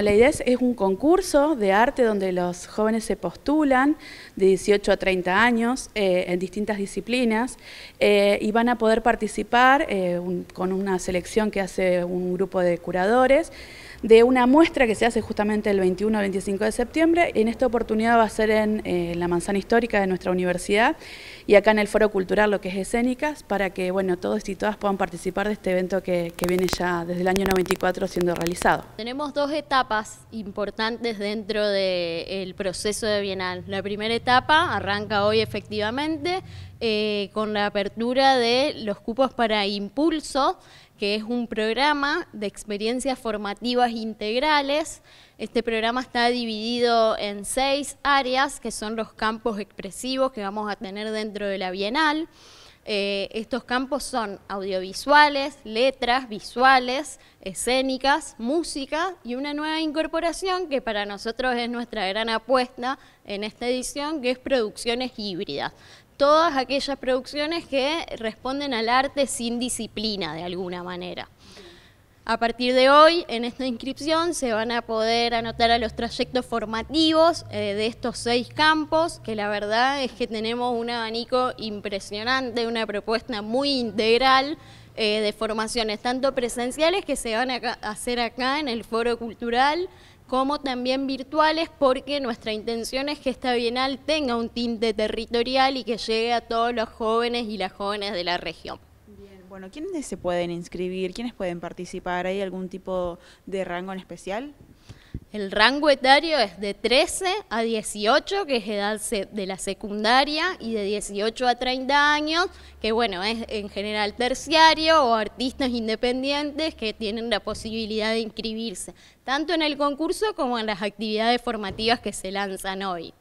la idea es, un concurso de arte donde los jóvenes se postulan de 18 a 30 años eh, en distintas disciplinas eh, y van a poder participar eh, con una selección que hace un grupo de curadores de una muestra que se hace justamente el 21 al 25 de septiembre. En esta oportunidad va a ser en, eh, la manzana histórica de nuestra universidad y acá en el Foro Cultural, lo que es Escénicas, para que bueno, todos y todas puedan participar de este evento que, viene ya desde el año 94 siendo realizado. Tenemos dos etapas importantes dentro del proceso de Bienal. La primera etapa arranca hoy efectivamente eh, con la apertura de los cupos para impulso, que es un programa de experiencias formativas integrales. Este programa está dividido en seis áreas, que son los campos expresivos que vamos a tener dentro de la Bienal. Eh, estos campos son audiovisuales, letras, visuales, escénicas, música y una nueva incorporación que para nosotros es nuestra gran apuesta en esta edición, que es producciones híbridas. Todas aquellas producciones que responden al arte sin disciplina de alguna manera. A partir de hoy, en esta inscripción, se van a poder anotar a los trayectos formativos eh, de estos seis campos, que la verdad es que tenemos un abanico impresionante, una propuesta muy integral eh, de formaciones, tanto presenciales que se van a hacer acá en el foro cultural, como también virtuales, porque nuestra intención es que esta bienal tenga un tinte territorial y que llegue a todos los jóvenes y las jóvenes de la región. Bueno, ¿quiénes se pueden inscribir? ¿Quiénes pueden participar? ¿Hay algún tipo de rango en especial? El rango etario es de 13 a 18, que es edad de la secundaria, y de 18 a 30 años, que bueno, es en general terciario o artistas independientes que tienen la posibilidad de inscribirse, tanto en el concurso como en las actividades formativas que se lanzan hoy.